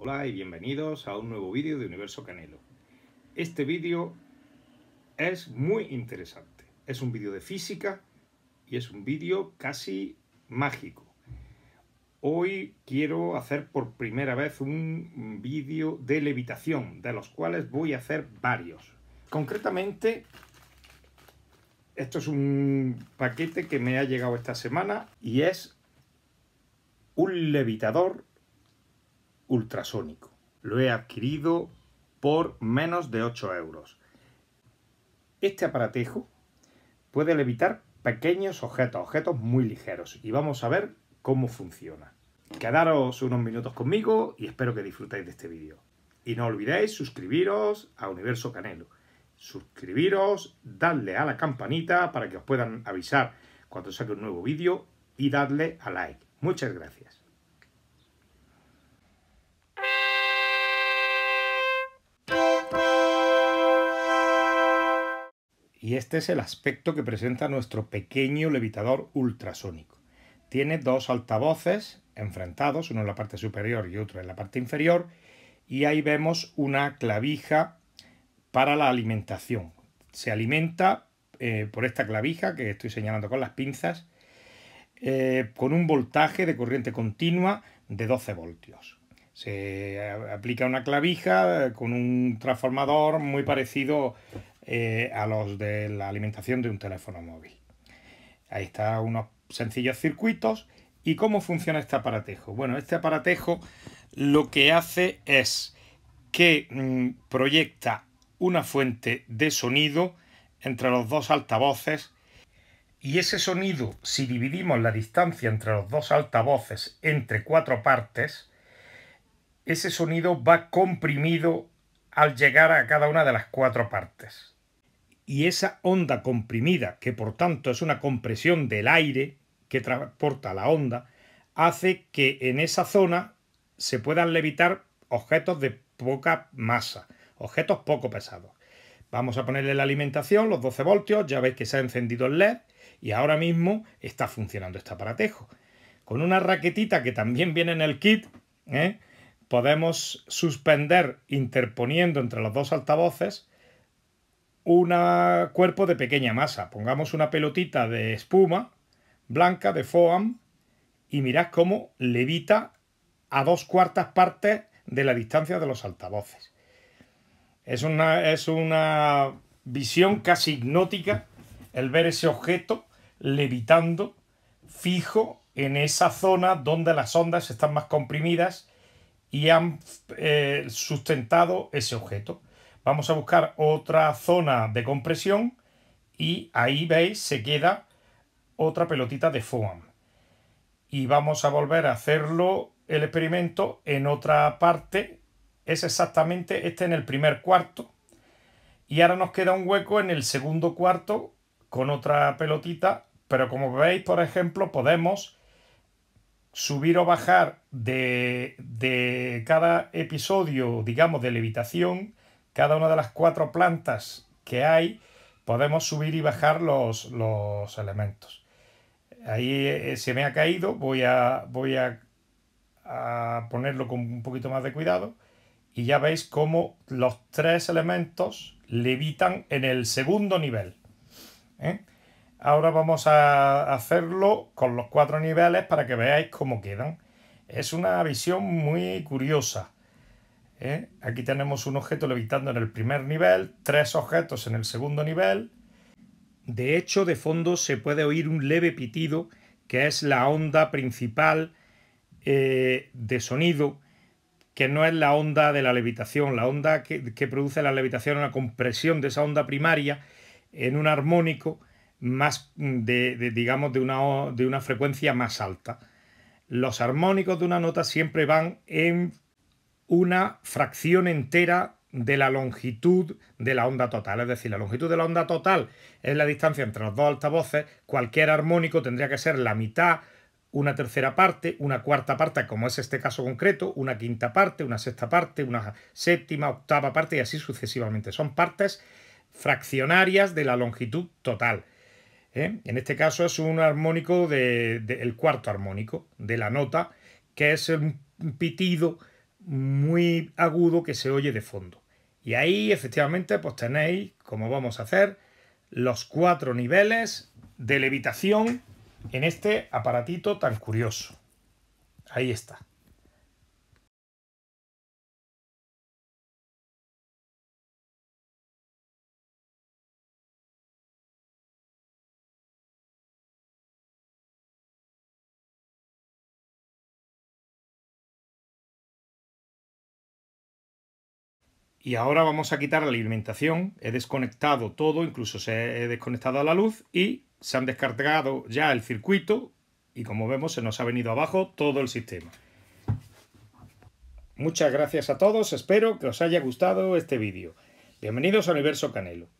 Hola y bienvenidos a un nuevo vídeo de Universo Canelo. Este vídeo es muy interesante. Es un vídeo de física y es un vídeo casi mágico. Hoy quiero hacer por primera vez un vídeo de levitación, de los cuales voy a hacer varios. Concretamente, esto es un paquete que me ha llegado esta semana y es un levitador ultrasónico. Lo he adquirido por menos de 8 euros. Este aparatejo puede levitar pequeños objetos, objetos muy ligeros, y vamos a ver cómo funciona. Quedaros unos minutos conmigo y espero que disfrutéis de este vídeo. Y no olvidéis suscribiros a Universo Canelo. Suscribiros, darle a la campanita para que os puedan avisar cuando saque un nuevo vídeo y darle a like. Muchas gracias. y este es el aspecto que presenta nuestro pequeño levitador ultrasónico. Tiene dos altavoces enfrentados, uno en la parte superior y otro en la parte inferior, y ahí vemos una clavija para la alimentación. Se alimenta eh, por esta clavija que estoy señalando con las pinzas, eh, con un voltaje de corriente continua de 12 voltios. Se aplica una clavija eh, con un transformador muy parecido eh, a los de la alimentación de un teléfono móvil. Ahí están unos sencillos circuitos. ¿Y cómo funciona este aparatejo? Bueno, este aparatejo lo que hace es que mm, proyecta una fuente de sonido entre los dos altavoces y ese sonido, si dividimos la distancia entre los dos altavoces entre cuatro partes, ese sonido va comprimido al llegar a cada una de las cuatro partes y esa onda comprimida, que por tanto es una compresión del aire que transporta la onda, hace que en esa zona se puedan levitar objetos de poca masa, objetos poco pesados. Vamos a ponerle la alimentación, los 12 voltios, ya veis que se ha encendido el LED y ahora mismo está funcionando este aparatejo. Con una raquetita que también viene en el kit, ¿eh? podemos suspender interponiendo entre los dos altavoces un cuerpo de pequeña masa. Pongamos una pelotita de espuma blanca de foam y mirad cómo levita a dos cuartas partes de la distancia de los altavoces. Es una, es una visión casi hipnótica el ver ese objeto levitando fijo en esa zona donde las ondas están más comprimidas y han eh, sustentado ese objeto. Vamos a buscar otra zona de compresión y ahí veis se queda otra pelotita de foam. Y vamos a volver a hacerlo el experimento en otra parte. Es exactamente este en el primer cuarto. Y ahora nos queda un hueco en el segundo cuarto con otra pelotita. Pero como veis, por ejemplo, podemos subir o bajar de, de, cada episodio, digamos, de levitación, cada una de las cuatro plantas que hay, podemos subir y bajar los, elementos. Ahí eh, se me ha caído, voy, a, voy a, ponerlo con un poquito más de cuidado y ya veis cómo los tres elementos levitan en el segundo nivel. ¿eh? Ahora vamos a hacerlo con los cuatro niveles para que veáis cómo quedan. Es una visión muy curiosa. ¿eh? Aquí tenemos un objeto levitando en el primer nivel, tres objetos en el segundo nivel. De hecho, de fondo se puede oír un leve pitido, que es la onda principal eh, de sonido, que no es la onda de la levitación. La onda que, produce la levitación es una compresión de esa onda primaria en un armónico más mm, de, digamos de una, de una frecuencia más alta. Los armónicos de una nota siempre van en una fracción entera de la longitud de la onda total. Es decir, la longitud de la onda total es la distancia entre los dos altavoces. Cualquier armónico tendría que ser la mitad, una tercera parte, una cuarta parte, como es este caso concreto, una quinta parte, una sexta parte, una séptima, octava parte y así sucesivamente. Son partes fraccionarias de la longitud total. ¿eh? En este caso es un armónico del cuarto armónico de la nota, que es un pitido muy agudo que se oye de fondo. Y ahí efectivamente pues tenéis, como vamos a hacer, los cuatro niveles de levitación en este aparatito tan curioso. Ahí está. Y ahora vamos a quitar la alimentación. He desconectado todo, incluso se he desconectado la luz y se han descargado ya el circuito y como vemos se nos ha venido abajo todo el sistema. Muchas gracias a todos, espero que os haya gustado este vídeo. Bienvenidos a Universo Canelo.